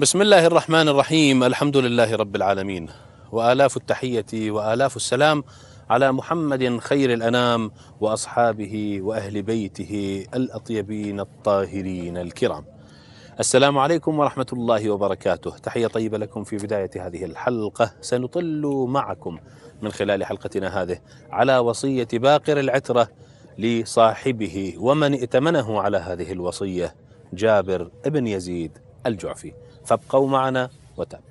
بسم الله الرحمن الرحيم الحمد لله رب العالمين وآلاف التحية وآلاف السلام على محمد خير الأنام وأصحابه وأهل بيته الأطيبين الطاهرين الكرام السلام عليكم ورحمة الله وبركاته تحية طيبة لكم في بداية هذه الحلقة سنطل معكم من خلال حلقتنا هذه على وصية باقر العترة لصاحبه ومن ائتمنه على هذه الوصية جابر بن يزيد الجعفي فابقوا معنا وتابعوا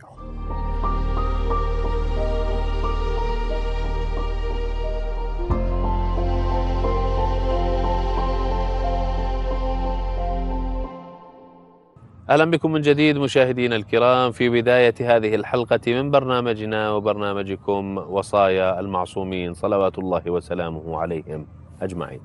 اهلا بكم من جديد مشاهدينا الكرام في بدايه هذه الحلقه من برنامجنا وبرنامجكم وصايا المعصومين صلوات الله وسلامه عليهم اجمعين.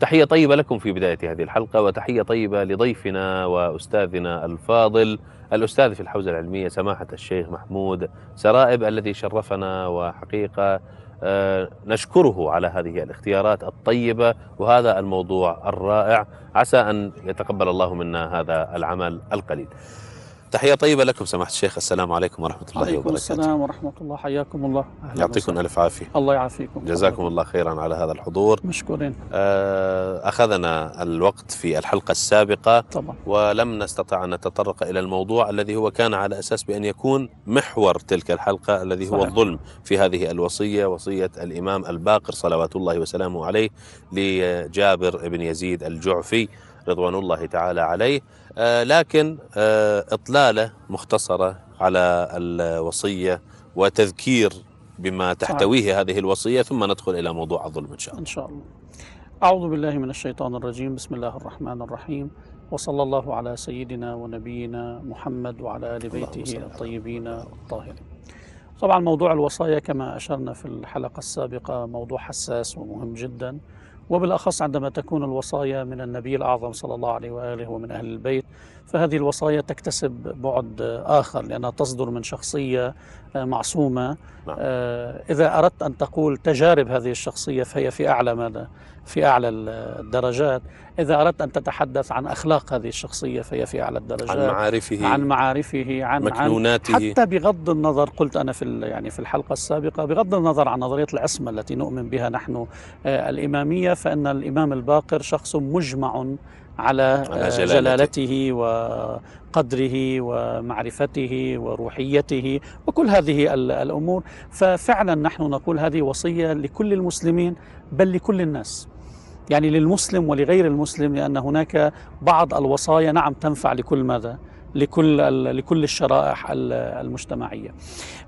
تحية طيبة لكم في بداية هذه الحلقة وتحية طيبة لضيفنا وأستاذنا الفاضل الأستاذ في الحوزة العلمية سماحة الشيخ محمود سرائب الذي شرفنا وحقيقة آه، نشكره على هذه الاختيارات الطيبة وهذا الموضوع الرائع عسى أن يتقبل الله منا هذا العمل القليل تحية طيبة لكم سماحة الشيخ السلام عليكم ورحمة الله عليكم وبركاته السلام ورحمة الله حياكم الله أهلا يعطيكم ألف عافية الله يعافيكم جزاكم الله خيرا على هذا الحضور مشكورين آه، أخذنا الوقت في الحلقة السابقة طبعا. ولم نستطع أن نتطرق إلى الموضوع الذي هو كان على أساس بأن يكون محور تلك الحلقة الذي صحيح. هو الظلم في هذه الوصية وصية الإمام الباقر صلوات الله وسلامه عليه لجابر بن يزيد الجعفي رضوان الله تعالى عليه آه، لكن آه، إطلالة مختصرة على الوصية وتذكير بما تحتويه هذه الوصية ثم ندخل إلى موضوع الظلم إن شاء الله إن شاء الله أعوذ بالله من الشيطان الرجيم بسم الله الرحمن الرحيم وصلى الله على سيدنا ونبينا محمد وعلى آل بيته الطيبين الطاهرين طبعا موضوع الوصايا كما أشرنا في الحلقة السابقة موضوع حساس ومهم جدا وبالأخص عندما تكون الوصايا من النبي الأعظم صلى الله عليه وآله ومن أهل البيت فهذه الوصايا تكتسب بعد آخر لأنها تصدر من شخصية آه، معصومة نعم. آه، إذا أردت أن تقول تجارب هذه الشخصية فهي في أعلى مدى في أعلى الدرجات إذا أردت أن تتحدث عن أخلاق هذه الشخصية فهي في أعلى الدرجات عن معارفه عن معارفه عن مكنوناته عن حتى بغض النظر قلت أنا في يعني في الحلقة السابقة بغض النظر عن نظرية العصمة التي نؤمن بها نحن آه، الإمامية فإن الإمام الباقر شخص مجمع على, على آه، جلالته, جلالته وقدره ومعرفته وروحيته وكل هذه الامور ففعلا نحن نقول هذه وصيه لكل المسلمين بل لكل الناس يعني للمسلم ولغير المسلم لان هناك بعض الوصايا نعم تنفع لكل ماذا لكل لكل الشرائح المجتمعيه.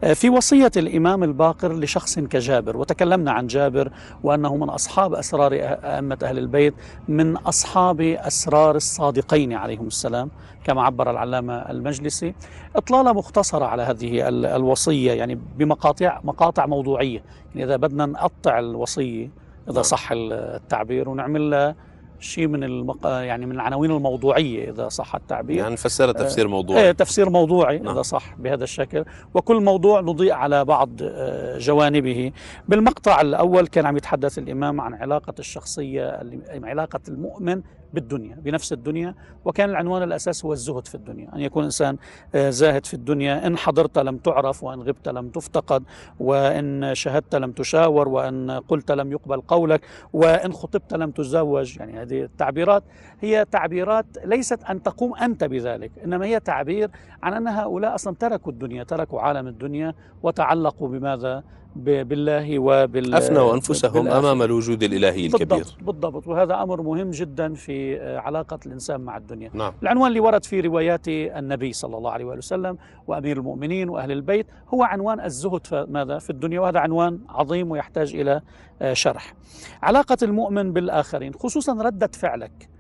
آه، في وصيه الامام الباقر لشخص كجابر وتكلمنا عن جابر وانه من اصحاب اسرار أه- ائمه اهل البيت من اصحاب اسرار الصادقين عليهم السلام كما عبر العلامه المجلسي. اطلاله مختصره على هذه الوصيه يعني بمقاطع مقاطع موضوعيه، يعني اذا بدنا نقطع الوصيه اذا نعم. صح التعبير ونعمل شيء من المق... يعني من العناوين الموضوعيه اذا صح التعبير يعني نفسرها تفسير موضوعي آه تفسير موضوعي إيه، نعم. اذا صح بهذا الشكل وكل موضوع نضيء على بعض آه، جوانبه بالمقطع الاول كان عم يتحدث الامام عن علاقه الشخصيه علاقه المؤمن بالدنيا بنفس الدنيا وكان العنوان الأساس هو الزهد في الدنيا أن يكون إنسان آه، زاهد في الدنيا إن حضرت لم تعرف وإن غبت لم تفتقد وإن شهدت لم تشاور وإن قلت لم يقبل قولك وإن خطبت لم تزوج يعني هذه التعبيرات هي تعبيرات ليست أن تقوم أنت بذلك إنما هي تعبير عن أن هؤلاء أصلا تركوا الدنيا تركوا عالم الدنيا وتعلقوا بماذا بالله وبال أفنوا أنفسهم أمام الوجود الإلهي الكبير بالضبط بالضبط وهذا أمر مهم جدا في آه، علاقة الإنسان مع الدنيا نعم. العنوان اللي ورد في روايات النبي صلى الله عليه وآله وسلم وأمير المؤمنين وأهل البيت هو عنوان الزهد ماذا في الدنيا وهذا عنوان عظيم ويحتاج إلى آه، شرح علاقة المؤمن بالآخرين خصوصا ردة فعلك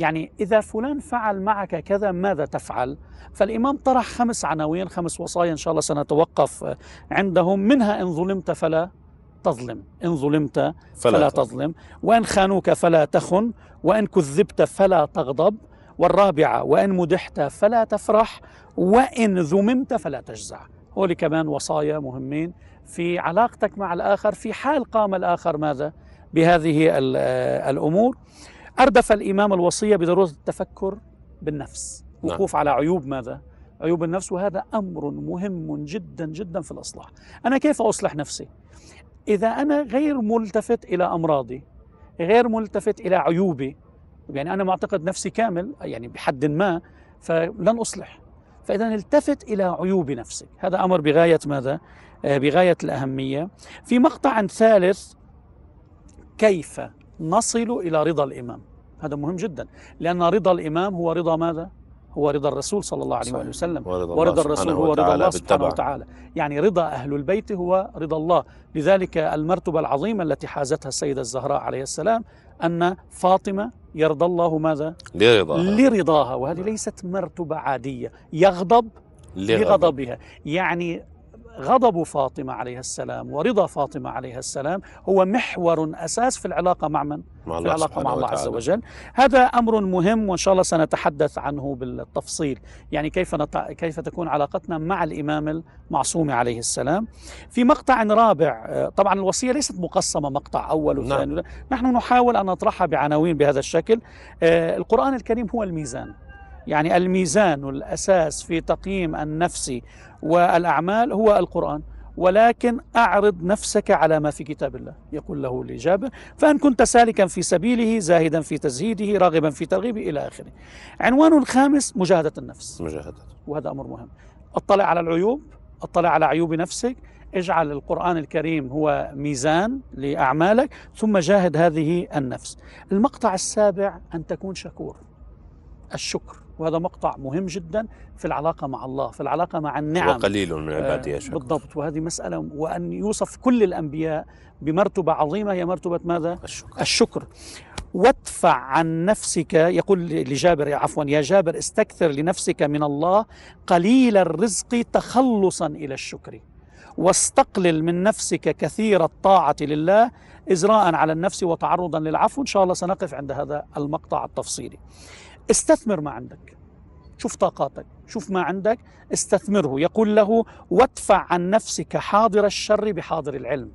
يعني إذا فلان فعل معك كذا ماذا تفعل؟ فالإمام طرح خمس عناوين خمس وصايا إن شاء الله سنتوقف آه، عندهم منها إن ظلمت فلا تظلم إن ظلمت فلا, فلا تظلم وإن خانوك فلا تخن وإن كذبت فلا تغضب والرابعة وإن مدحت فلا تفرح وإن ذممت فلا تجزع هول كمان وصايا مهمين في علاقتك مع الآخر في حال قام الآخر ماذا بهذه آه، الأمور أردف الإمام الوصية بضرورة التفكر بالنفس نعم. وقوف نعم. على عيوب ماذا؟ عيوب النفس وهذا أمر مهم جدا جدا في الإصلاح أنا كيف أصلح نفسي؟ إذا أنا غير ملتفت إلى أمراضي غير ملتفت إلى عيوبي يعني أنا معتقد نفسي كامل يعني بحد ما فلن أصلح فإذا التفت إلى عيوب نفسي هذا أمر بغاية ماذا؟ آه، بغاية الأهمية في مقطع ثالث كيف نصل إلى رضا الإمام هذا مهم جدا لأن رضا الإمام هو رضا ماذا؟ هو رضا الرسول صلى الله عليه وآله وسلم ورضا, ورضا الرسول هو رضا الله سبحانه وتعالى يعني رضا أهل البيت هو رضا الله لذلك المرتبة العظيمة التي حازتها السيدة الزهراء عليه السلام أن فاطمة يرضى الله ماذا؟ لرضاها لرضاها وهذه ليست مرتبة عادية يغضب لغضبها يعني غضب فاطمة عليها السلام ورضا فاطمة عليها السلام هو محور أساس في العلاقة مع من؟ مع الله في العلاقة مع الله وتعالى. عز وجل هذا أمر مهم وإن شاء الله سنتحدث عنه بالتفصيل يعني كيف, نط... كيف تكون علاقتنا مع الإمام المعصوم عليه السلام في مقطع رابع آه، طبعا الوصية ليست مقسمة مقطع أول نعم. وثاني نعم. نحن نحاول أن نطرحها بعناوين بهذا الشكل آه، القرآن الكريم هو الميزان يعني الميزان الاساس في تقييم النفس والاعمال هو القران ولكن أعرض نفسك على ما في كتاب الله يقول له الاجابه فإن كنت سالكا في سبيله زاهدا في تزهيده راغبا في ترغيبه إلى آخره عنوان الخامس مجاهدة النفس مجاهدة وهذا أمر مهم اطلع على العيوب اطلع على عيوب نفسك اجعل القرآن الكريم هو ميزان لأعمالك ثم جاهد هذه النفس المقطع السابع أن تكون شكور الشكر وهذا مقطع مهم جدا في العلاقة مع الله في العلاقة مع النعم وقليل من عبادي يشكر آه، بالضبط وهذه مسألة وأن يوصف كل الأنبياء بمرتبة عظيمة هي مرتبة ماذا؟ الشكر, الشكر. وادفع عن نفسك يقول لجابر يا عفوا يا جابر استكثر لنفسك من الله قليل الرزق تخلصا الى الشكر واستقلل من نفسك كثير الطاعه لله إزراء على النفس وتعرضا للعفو ان شاء الله سنقف عند هذا المقطع التفصيلي استثمر ما عندك شوف طاقاتك شوف ما عندك استثمره يقول له وادفع عن نفسك حاضر الشر بحاضر العلم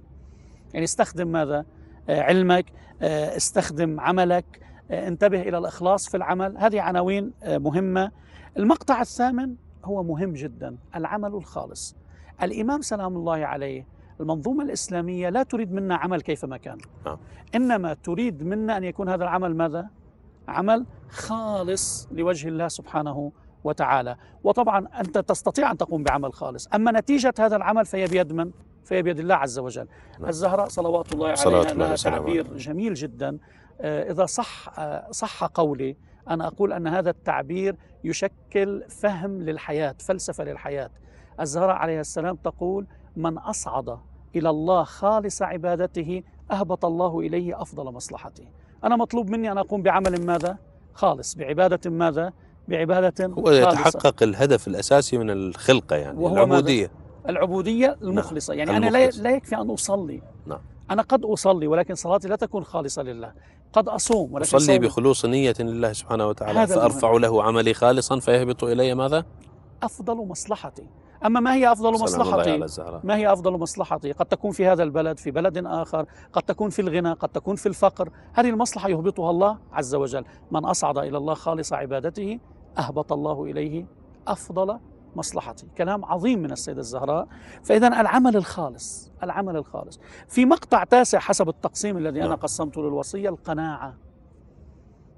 يعني استخدم ماذا آه، علمك آه، استخدم عملك آه، انتبه الى الاخلاص في العمل هذه عناوين مهمه المقطع الثامن هو مهم جدا العمل الخالص الامام سلام الله عليه المنظومة الإسلامية لا تريد منا عمل كيفما كان إنما تريد منا أن يكون هذا العمل ماذا؟ عمل خالص لوجه الله سبحانه وتعالى وطبعا أنت تستطيع أن تقوم بعمل خالص أما نتيجة هذا العمل فهي بيد من؟ فهي بيد الله عز وجل نعم. الزهراء صلوات الله عليها صلوات الله لها تعبير جميل جدا آه، إذا صح, آه، صح قولي أنا أقول أن هذا التعبير يشكل فهم للحياة فلسفة للحياة الزهراء عليه السلام تقول من أصعد إلى الله خالص عبادته أهبط الله إليه أفضل مصلحته أنا مطلوب مني أن أقوم بعمل ماذا؟ خالص بعبادة ماذا؟ بعبادة هو يتحقق الهدف الأساسي من الخلقة يعني وهو العبودية العبودية نعم، المخلصة نعم. يعني المخلص. أنا لا يكفي أن أصلي نعم أنا قد أصلي ولكن صلاتي لا تكون خالصة لله قد أصوم ولكن أصلي بخلوص نية لله سبحانه وتعالى فأرفع المهم. له عملي خالصا فيهبط إلي ماذا؟ أفضل مصلحتي أما ما هي أفضل مصلحتي ما هي أفضل مصلحتي قد تكون في هذا البلد في بلد آخر قد تكون في الغنى قد تكون في الفقر هذه المصلحة يهبطها الله عز وجل من أصعد إلى الله خالص عبادته أهبط الله إليه أفضل مصلحتي كلام عظيم من السيدة الزهراء فإذا العمل الخالص العمل الخالص في مقطع تاسع حسب التقسيم الذي أنا نعم. قسمته للوصية القناعة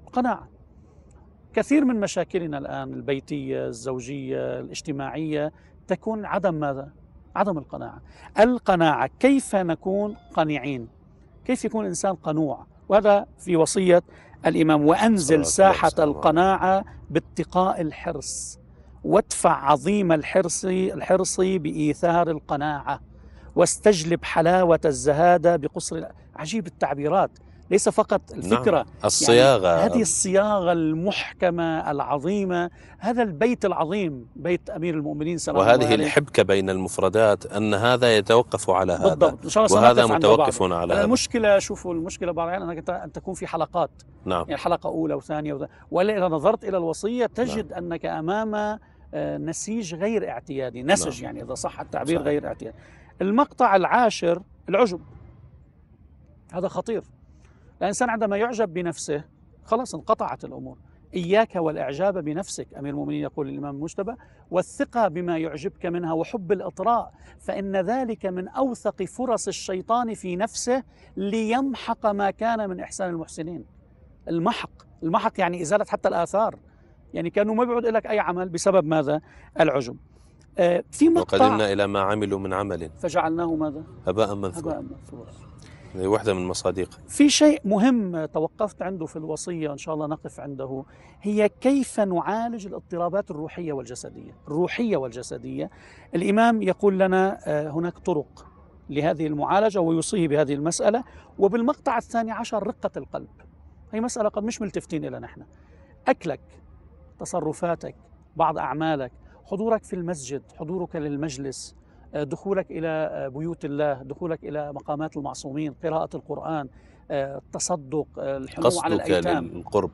القناعة كثير من مشاكلنا الآن البيتية الزوجية الاجتماعية تكون عدم ماذا؟ عدم القناعة القناعة كيف نكون قانعين؟ كيف يكون الإنسان قنوع وهذا في وصية الإمام وأنزل ساحة القناعة باتقاء الحرص وادفع عظيم الحرص الحرص بإيثار القناعة واستجلب حلاوة الزهادة بقصر عجيب التعبيرات ليس فقط الفكرة نعم. يعني الصياغة يعني هذه الصياغة المحكمة العظيمة هذا البيت العظيم بيت أمير المؤمنين سلام وهذه الله عليه. الحبكة بين المفردات أن هذا يتوقف على هذا بالضبط. إن شاء الله وهذا متوقف على هذا المشكلة شوفوا المشكلة بعض أنك أن تكون في حلقات نعم. يعني حلقة أولى وثانية وثانية. وإذا نظرت إلى الوصية نعم. تجد نعم. أنك أمام آه، نسيج غير اعتيادي نسج نعم. يعني إذا صح التعبير صحيح. غير اعتيادي المقطع العاشر العجب هذا خطير الإنسان عندما يعجب بنفسه خلاص انقطعت الأمور إياك والإعجاب بنفسك أمير المؤمنين يقول الإمام المجتبى والثقة بما يعجبك منها وحب الإطراء فإن ذلك من أوثق فرص الشيطان في نفسه ليمحق ما كان من إحسان المحسنين المحق المحق يعني إزالة حتى الآثار يعني كانوا ما بيعود لك أي عمل بسبب ماذا العجب آه، في مقطع وقدمنا إلى ما عملوا من عمل فجعلناه ماذا هباء منثورا هباء منثورا واحدة من المصادق في شيء مهم توقفت عنده في الوصية إن شاء الله نقف عنده هي كيف نعالج الاضطرابات الروحية والجسدية الروحية والجسدية الإمام يقول لنا آه، هناك طرق لهذه المعالجة ويوصيه بهذه المسألة وبالمقطع الثاني عشر رقة القلب هي مسألة قد مش ملتفتين إلى نحن أكلك تصرفاتك بعض أعمالك حضورك في المسجد حضورك للمجلس دخولك إلى بيوت الله دخولك إلى مقامات المعصومين قراءة القرآن التصدق الحنو آه، على الأيتام للقرب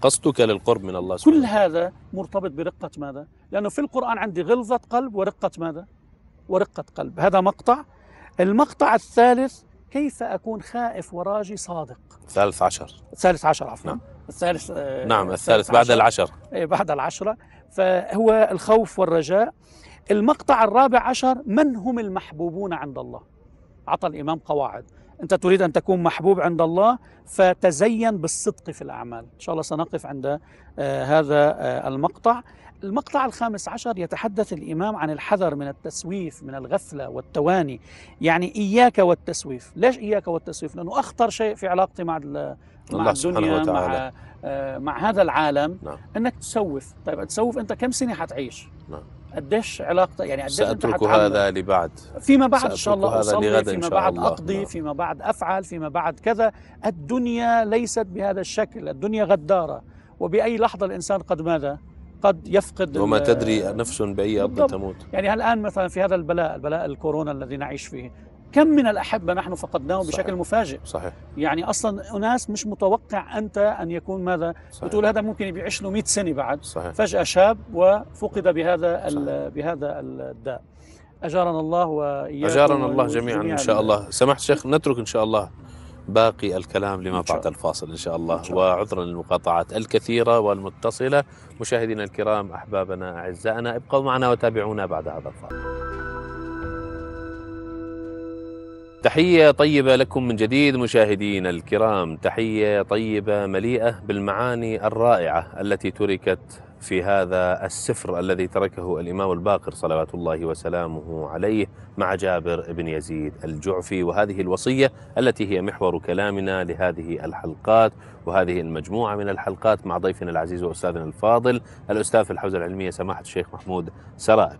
قصدك للقرب من الله سبحانه كل هذا مرتبط برقة ماذا؟ لأنه في القرآن عندي غلظة قلب ورقة ماذا؟ ورقة قلب هذا مقطع المقطع الثالث كيف أكون خائف وراجي صادق الثالث عشر الثالث عشر عفوا نعم. الثالث نعم آه، الثالث, الثالث بعد العشر إيه، بعد العشرة فهو الخوف والرجاء المقطع الرابع عشر من هم المحبوبون عند الله عطى الإمام قواعد أنت تريد أن تكون محبوب عند الله فتزين بالصدق في الأعمال إن شاء الله سنقف عند آه، هذا آه، المقطع المقطع الخامس عشر يتحدث الإمام عن الحذر من التسويف من الغفلة والتواني يعني إياك والتسويف ليش إياك والتسويف؟ لأنه أخطر شيء في علاقتي مع الله الدنيا مع, آه، مع هذا العالم نعم. أنك تسوف طيب تسوف أنت كم سنة حتعيش نعم. قديش علاقتك يعني قديش سأترك هذا لبعد فيما بعد إن شاء الله هذا لغدا فيما بعد الله. أقضي نعم. فيما بعد أفعل فيما بعد كذا الدنيا ليست بهذا الشكل الدنيا غدارة وبأي لحظة الإنسان قد ماذا قد يفقد وما تدري نفس بأي أرض تموت يعني الآن مثلا في هذا البلاء البلاء الكورونا الذي نعيش فيه كم من الأحبة نحن فقدناهم صحيح. بشكل مفاجئ صحيح يعني أصلا أناس مش متوقع أنت أن يكون ماذا صحيح. بتقول هذا ممكن يعيش له 100 سنة بعد صحيح. فجأة شاب وفقد بهذا بهذا الداء أجارنا الله وإياكم أجارنا الله جميعا إن شاء الله سمحت شيخ نترك إن شاء الله باقي الكلام لما بعد الفاصل إن شاء الله وعذرا للمقاطعات الكثيرة والمتصلة مشاهدينا الكرام أحبابنا أعزائنا ابقوا معنا وتابعونا بعد هذا الفاصل تحية طيبة لكم من جديد مشاهدينا الكرام، تحية طيبة مليئة بالمعاني الرائعة التي تركت في هذا السفر الذي تركه الإمام الباقر صلوات الله وسلامه عليه مع جابر بن يزيد الجعفي وهذه الوصية التي هي محور كلامنا لهذه الحلقات وهذه المجموعة من الحلقات مع ضيفنا العزيز وأستاذنا الفاضل الأستاذ في الحوزة العلمية سماحة الشيخ محمود سرائب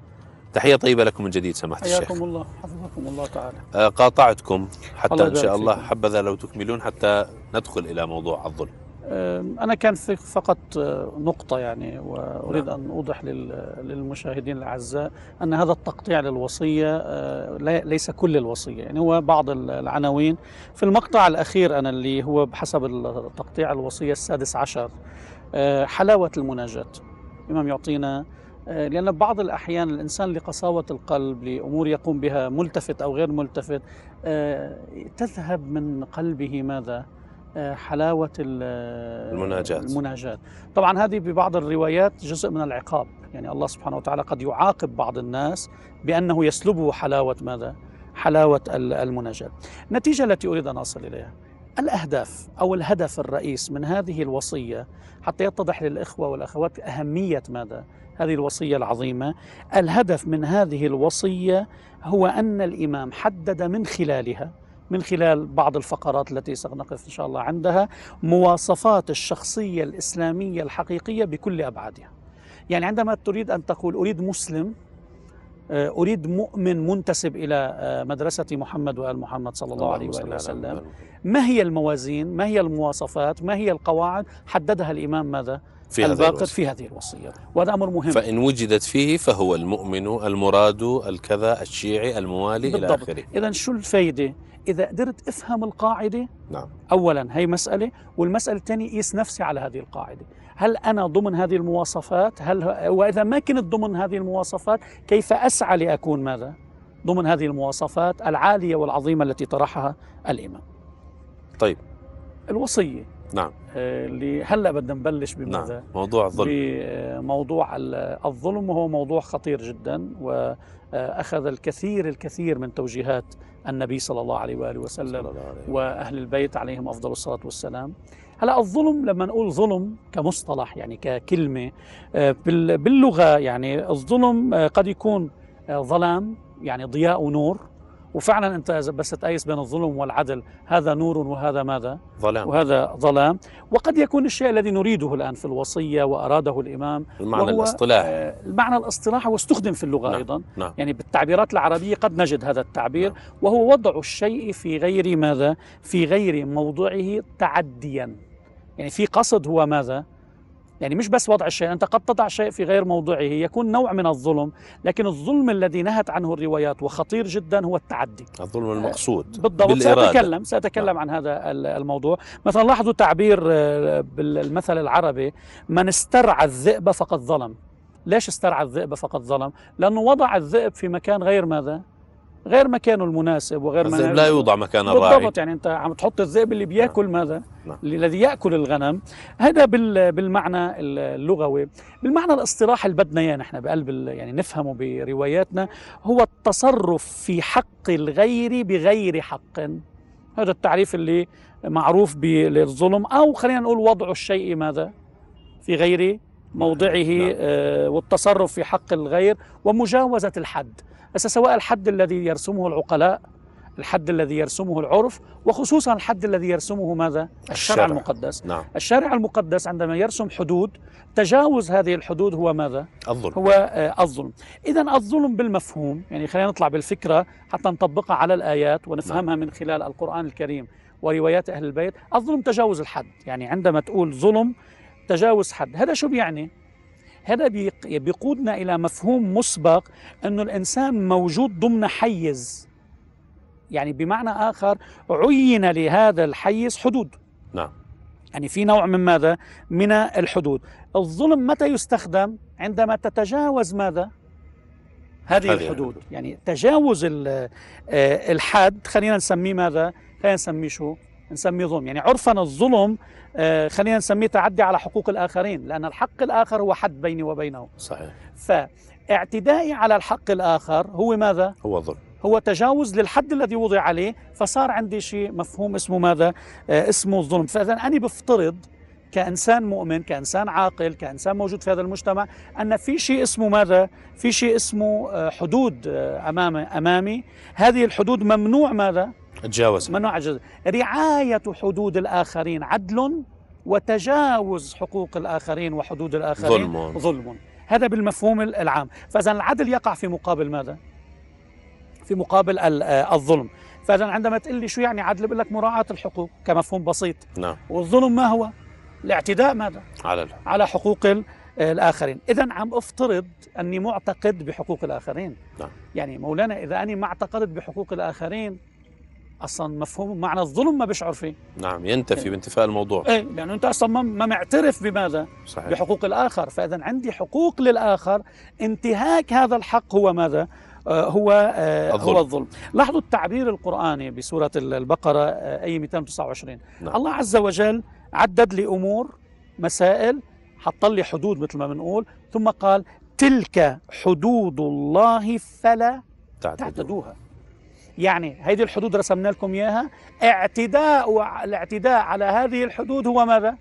تحية طيبة لكم من جديد سماحة الشيخ حياكم الله حفظكم الله تعالى آه، قاطعتكم حتى إن شاء الله حبذا لو تكملون حتى ندخل إلى موضوع الظلم آه، أنا كان فقط آه، نقطة يعني وأريد نعم. أن أوضح للمشاهدين الأعزاء أن هذا التقطيع للوصية ليس كل الوصية يعني هو بعض العناوين في المقطع الأخير أنا اللي هو بحسب تقطيع الوصية السادس عشر حلاوة المناجاة الإمام يعطينا آه، لأن بعض الأحيان الإنسان لقساوة القلب لأمور يقوم بها ملتفت أو غير ملتفت آه، تذهب من قلبه ماذا؟ آه، حلاوة المناجاة المناجاة طبعا هذه ببعض الروايات جزء من العقاب يعني الله سبحانه وتعالى قد يعاقب بعض الناس بأنه يسلبه حلاوة ماذا؟ حلاوة المناجاة النتيجة التي أريد أن أصل إليها الأهداف أو الهدف الرئيس من هذه الوصية حتى يتضح للإخوة والأخوات أهمية ماذا؟ هذه الوصية العظيمة الهدف من هذه الوصية هو أن الإمام حدد من خلالها من خلال بعض الفقرات التي سنقف إن شاء الله عندها مواصفات الشخصية الإسلامية الحقيقية بكل أبعادها يعني عندما تريد أن تقول أريد مسلم آه، أريد مؤمن منتسب إلى آه، مدرسة محمد وآل محمد صلى الله عليه وآله وسلم ما هي الموازين ما هي المواصفات ما هي القواعد حددها الإمام ماذا في الباقر في هذه الوصية وهذا أمر مهم فإن وجدت فيه فهو المؤمن المراد الكذا الشيعي الموالي بالضبط. إلى آخره إذا شو الفايدة إذا قدرت أفهم القاعدة نعم. أولا هي مسألة والمسألة الثانية قيس نفسي على هذه القاعدة هل أنا ضمن هذه المواصفات هل وإذا ما كنت ضمن هذه المواصفات كيف أسعى لأكون ماذا ضمن هذه المواصفات العالية والعظيمة التي طرحها الإمام طيب الوصية نعم اللي آه، هلا بدنا نبلش نعم. بماذا؟ نعم. موضوع الظلم بموضوع الظلم وهو موضوع خطير جدا واخذ الكثير الكثير من توجيهات النبي صلى الله عليه واله وسلم الله عليه. واهل البيت عليهم افضل الصلاه والسلام. هلا الظلم لما نقول ظلم كمصطلح يعني ككلمه آه، باللغه يعني الظلم آه، قد يكون ظلام يعني ضياء ونور وفعلا انت بس تقيس بين الظلم والعدل هذا نور وهذا ماذا ظلام وهذا ظلام وقد يكون الشيء الذي نريده الان في الوصيه واراده الامام المعنى الاصطلاحي المعنى الاصطلاحي واستخدم في اللغه نعم. ايضا نعم. يعني بالتعبيرات العربيه قد نجد هذا التعبير نعم. وهو وضع الشيء في غير ماذا في غير موضعه تعديا يعني في قصد هو ماذا يعني مش بس وضع الشيء أنت قد تضع شيء في غير موضعه يكون نوع من الظلم لكن الظلم الذي نهت عنه الروايات وخطير جدا هو التعدي الظلم المقصود بالضبط بالإرادة. سأتكلم سأتكلم نعم. عن هذا الموضوع مثلا لاحظوا تعبير آه، بالمثل العربي من استرعى الذئب فقد ظلم ليش استرعى الذئب فقد ظلم لأنه وضع الذئب في مكان غير ماذا غير مكانه المناسب وغير الذئب لا يوضع مكان الراعي بالضبط يعني انت عم تحط الذئب اللي بياكل نعم. ماذا؟ نعم. الذي ياكل الغنم هذا بالمعنى اللغوي بالمعنى الاصطلاحي اللي بدنا اياه نحن بقلب يعني نفهمه برواياتنا هو التصرف في حق الغير بغير حق هذا التعريف اللي معروف بالظلم او خلينا نقول وضع الشيء ماذا؟ في غير موضعه نعم. آه والتصرف في حق الغير ومجاوزه الحد بس سواء الحد الذي يرسمه العقلاء الحد الذي يرسمه العرف وخصوصا الحد الذي يرسمه ماذا؟ الشرع, الشرع المقدس نعم. الشارع المقدس عندما يرسم حدود تجاوز هذه الحدود هو ماذا؟ الظلم هو آه الظلم إذا الظلم بالمفهوم يعني خلينا نطلع بالفكرة حتى نطبقها على الآيات ونفهمها نعم. من خلال القرآن الكريم وروايات أهل البيت الظلم تجاوز الحد يعني عندما تقول ظلم تجاوز حد هذا شو بيعني؟ هذا بيقودنا إلى مفهوم مسبق أنه الإنسان موجود ضمن حيز يعني بمعنى آخر عين لهذا الحيز حدود نعم يعني في نوع من ماذا؟ من الحدود الظلم متى يستخدم؟ عندما تتجاوز ماذا؟ هذه الحدود يعني تجاوز آه، الحد خلينا نسميه ماذا؟ خلينا نسميه شو؟ نسميه ظلم يعني عرفا الظلم آه، خلينا نسميه تعدي على حقوق الآخرين لأن الحق الآخر هو حد بيني وبينه صحيح فاعتدائي على الحق الآخر هو ماذا؟ هو ظلم هو تجاوز للحد الذي وضع عليه فصار عندي شيء مفهوم اسمه ماذا؟ آه، اسمه الظلم فإذا أنا بفترض كإنسان مؤمن كإنسان عاقل كإنسان موجود في هذا المجتمع أن في شيء اسمه ماذا؟ في شيء اسمه آه، حدود أمامي, أمامي هذه الحدود ممنوع ماذا؟ تجاوز منع عجز رعاية حدود الآخرين عدل وتجاوز حقوق الآخرين وحدود الآخرين ظلم, ظلم. هذا بالمفهوم العام فإذا العدل يقع في مقابل ماذا؟ في مقابل آه، الظلم فإذا عندما تقول لي شو يعني عدل بقول لك مراعاة الحقوق كمفهوم بسيط نعم والظلم ما هو؟ الاعتداء ماذا؟ على ال... على حقوق آه، الآخرين إذا عم أفترض أني معتقد بحقوق الآخرين نعم. يعني مولانا إذا اني ما اعتقدت بحقوق الآخرين اصلا مفهوم معنى الظلم ما بيشعر فيه نعم ينتفي إيه. بانتفاء الموضوع ايه لانه يعني انت اصلا ما معترف بماذا صحيح. بحقوق الاخر فاذا عندي حقوق للاخر انتهاك هذا الحق هو ماذا آه، هو آه، الظلم. هو الظلم لاحظوا التعبير القرآني بسورة البقرة آه، أي 229 نعم. الله عز وجل عدد لي أمور مسائل حط لي حدود مثل ما بنقول ثم قال تلك حدود الله فلا تعتدوها يعني هذه الحدود رسمنا لكم إياها اعتداء الاعتداء على هذه الحدود هو ماذا؟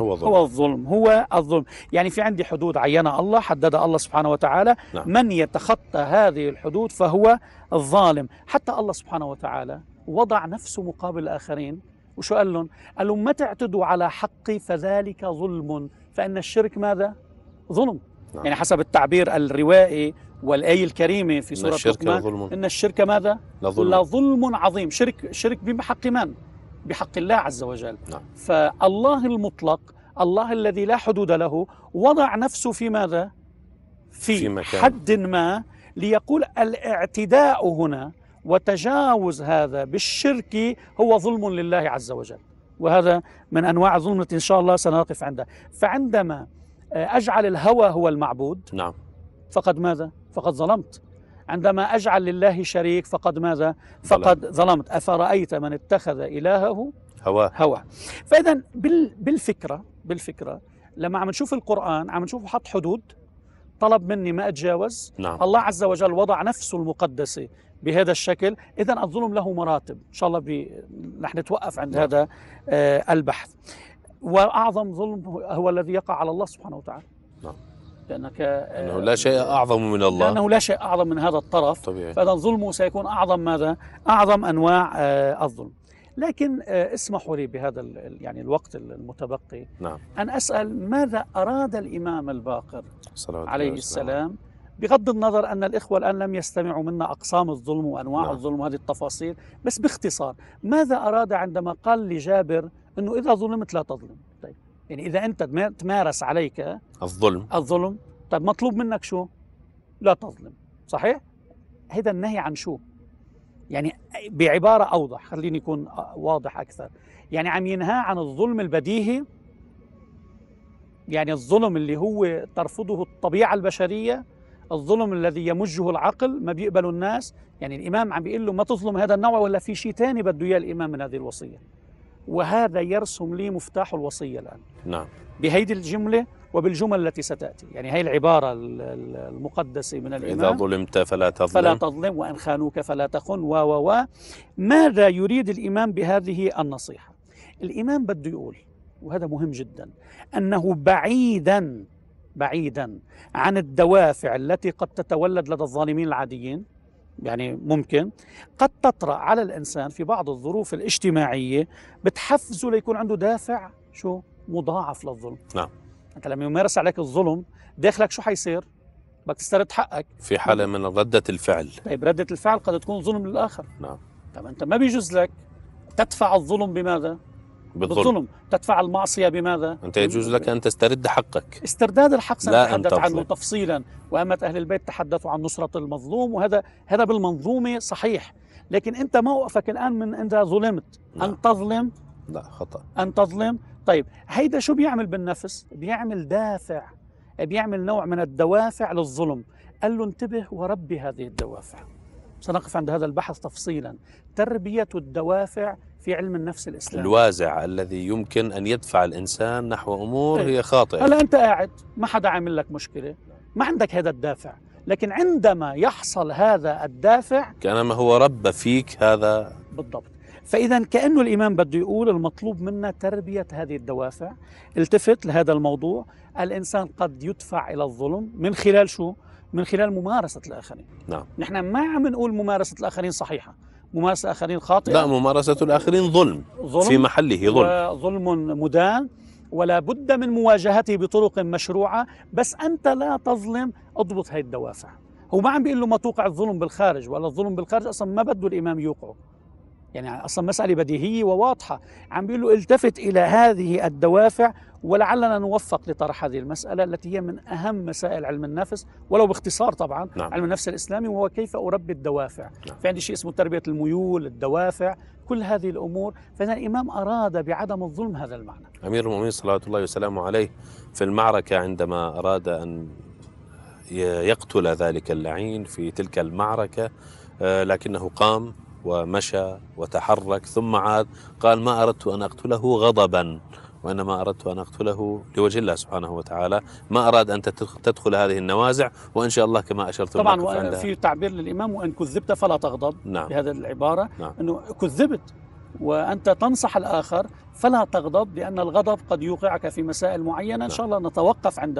هو الظلم هو الظلم هو الظلم يعني في عندي حدود عينها الله حددها الله سبحانه وتعالى نعم. من يتخطى هذه الحدود فهو الظالم حتى الله سبحانه وتعالى وضع نفسه مقابل الآخرين وشو قال لهم؟ قال لهم ما تعتدوا على حقي فذلك ظلم فإن الشرك ماذا؟ ظلم نعم. يعني حسب التعبير الروائي والآية الكريمة في سورة لقمان إن الشرك ماذا؟ لظلم, لظلم عظيم شرك, شرك بحق من؟ بحق الله عز وجل نعم. فالله المطلق الله الذي لا حدود له وضع نفسه في ماذا؟ في, في مكان. حد ما ليقول الاعتداء هنا وتجاوز هذا بالشرك هو ظلم لله عز وجل وهذا من أنواع الظلمة إن شاء الله سنقف عندها فعندما آه، أجعل الهوى هو المعبود نعم فقد ماذا؟ فقد ظلمت عندما أجعل لله شريك فقد ماذا؟ فقد ظلمت أفرأيت من اتخذ إلهه هواه هواه فإذا بالفكرة بالفكرة لما عم نشوف القرآن عم نشوف حط حدود طلب مني ما أتجاوز نعم. الله عز وجل وضع نفسه المقدسة بهذا الشكل إذا الظلم له مراتب إن شاء الله بي... نحن نتوقف عند نعم. هذا آه البحث وأعظم ظلم هو الذي يقع على الله سبحانه وتعالى نعم لأنك أنه آه، لا شيء أعظم من الله لأنه لا شيء أعظم من هذا الطرف طبيعي. فإذا ظلمه سيكون أعظم ماذا؟ أعظم أنواع آه، الظلم لكن آه، اسمحوا لي بهذا يعني الوقت المتبقي نعم. أن أسأل ماذا أراد الإمام الباقر عليه السلام بغض النظر أن الإخوة الآن لم يستمعوا منا أقسام الظلم وأنواع نعم. الظلم وهذه التفاصيل بس باختصار ماذا أراد عندما قال لجابر أنه إذا ظلمت لا تظلم يعني إذا أنت تمارس عليك الظلم الظلم طيب مطلوب منك شو؟ لا تظلم صحيح؟ هذا النهي عن شو؟ يعني بعبارة أوضح خليني اكون واضح أكثر يعني عم ينهى عن الظلم البديهي يعني الظلم اللي هو ترفضه الطبيعة البشرية الظلم الذي يمجه العقل ما بيقبله الناس يعني الإمام عم بيقول له ما تظلم هذا النوع ولا في شيء ثاني بده إياه الإمام من هذه الوصية وهذا يرسم لي مفتاح الوصية الآن نعم بهيدي الجملة وبالجمل التي ستأتي يعني هي العبارة المقدسة من الإمام إذا ظلمت فلا تظلم فلا تظلم وإن خانوك فلا تخن و و و ماذا يريد الإمام بهذه النصيحة الإمام بده يقول وهذا مهم جدا أنه بعيدا بعيدا عن الدوافع التي قد تتولد لدى الظالمين العاديين يعني ممكن قد تطرأ على الإنسان في بعض الظروف الاجتماعية بتحفزه ليكون عنده دافع شو مضاعف للظلم نعم أنت لما يمارس عليك الظلم داخلك شو حيصير؟ بدك تسترد حقك في حالة من ردة الفعل طيب ردة الفعل قد تكون ظلم للآخر نعم طب أنت ما بيجوز لك تدفع الظلم بماذا؟ بالظلم, بالظلم. تدفع المعصية بماذا؟ أنت يجوز لك أن تسترد حقك استرداد الحق سنتحدث عنه تفصيلا وأمة أهل البيت تحدثوا عن نصرة المظلوم وهذا هذا بالمنظومة صحيح لكن أنت موقفك الآن من أنت ظلمت لا. أن تظلم لا خطأ أن تظلم طيب هيدا شو بيعمل بالنفس؟ بيعمل دافع بيعمل نوع من الدوافع للظلم قال له انتبه وربي هذه الدوافع سنقف عند هذا البحث تفصيلا تربية الدوافع في علم النفس الإسلامي الوازع الذي يمكن أن يدفع الإنسان نحو أمور إيه. هي خاطئة هلا أنت قاعد ما حدا عامل لك مشكلة ما عندك هذا الدافع لكن عندما يحصل هذا الدافع كأنما هو رب فيك هذا بالضبط فإذا كأنه الإمام بده يقول المطلوب منا تربية هذه الدوافع التفت لهذا الموضوع الإنسان قد يدفع إلى الظلم من خلال شو؟ من خلال ممارسة الآخرين نعم نحن ما عم نقول ممارسة الآخرين صحيحة ممارسة الآخرين خاطئة لا ممارسة الآخرين ظلم, ظلم في محله ظلم ظلم مدان ولا بد من مواجهته بطرق مشروعة بس أنت لا تظلم اضبط هاي الدوافع هو ما عم بيقول له ما توقع الظلم بالخارج ولا الظلم بالخارج أصلا ما بده الإمام يوقعه يعني اصلا مساله بديهيه وواضحه عم بيقول له التفت الى هذه الدوافع ولعلنا نوفق لطرح هذه المساله التي هي من اهم مسائل علم النفس ولو باختصار طبعا نعم. علم النفس الاسلامي وهو كيف اربي الدوافع نعم. في عندي شيء اسمه تربيه الميول الدوافع كل هذه الامور فاذا الامام اراد بعدم الظلم هذا المعنى امير المؤمنين صلوات الله وسلامه عليه في المعركه عندما اراد ان يقتل ذلك اللعين في تلك المعركه آه، لكنه قام ومشى وتحرك ثم عاد قال ما أردت أن أقتله غضبا وإنما أردت أن أقتله لوجه الله سبحانه وتعالى ما أراد أن تدخل هذه النوازع وإن شاء الله كما أشرت طبعا في تعبير للإمام وإن كذبت فلا تغضب نعم. بهذه العبارة نعم. أنه كذبت وأنت تنصح الآخر فلا تغضب لأن الغضب قد يوقعك في مسائل معينة إن نعم. شاء الله نتوقف عند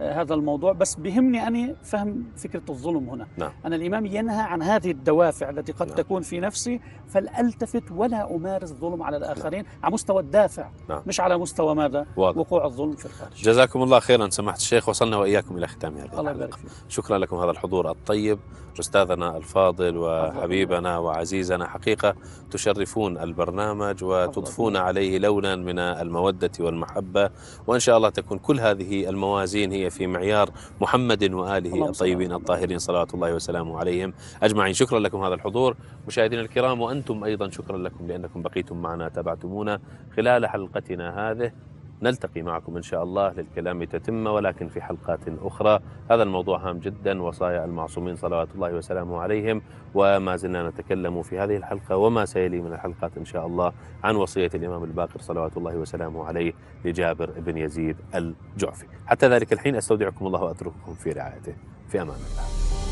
نعم. هذا الموضوع بس بهمني أني فهم فكرة الظلم هنا نعم. أن الإمام ينهى عن هذه الدوافع التي قد نعم. تكون في نفسي فلألتفت ولا أمارس ظلم على الآخرين نعم. على مستوى الدافع نعم. مش على مستوى ماذا واضح. وقوع الظلم في الخارج جزاكم الله خيرا سماحة الشيخ وصلنا وإياكم إلى ختام هذه الله يبارك فيك شكرا لكم هذا الحضور الطيب أستاذنا الفاضل وحبيبنا وعزيزنا حقيقة تشرفون البرنامج وتضفون عليه فيه لونا من المودة والمحبة وإن شاء الله تكون كل هذه الموازين هي في معيار محمد وآله الطيبين الطاهرين صلاة الله وسلامه عليهم أجمعين شكرا لكم هذا الحضور مشاهدينا الكرام وأنتم أيضا شكرا لكم لأنكم بقيتم معنا تابعتمونا خلال حلقتنا هذه نلتقي معكم إن شاء الله للكلام تتمة ولكن في حلقات أخرى هذا الموضوع هام جدا وصايا المعصومين صلوات الله وسلامه عليهم وما زلنا نتكلم في هذه الحلقة وما سيلي من الحلقات إن شاء الله عن وصية الإمام الباقر صلوات الله وسلامه عليه لجابر بن يزيد الجعفي حتى ذلك الحين أستودعكم الله وأترككم في رعايته في أمان الله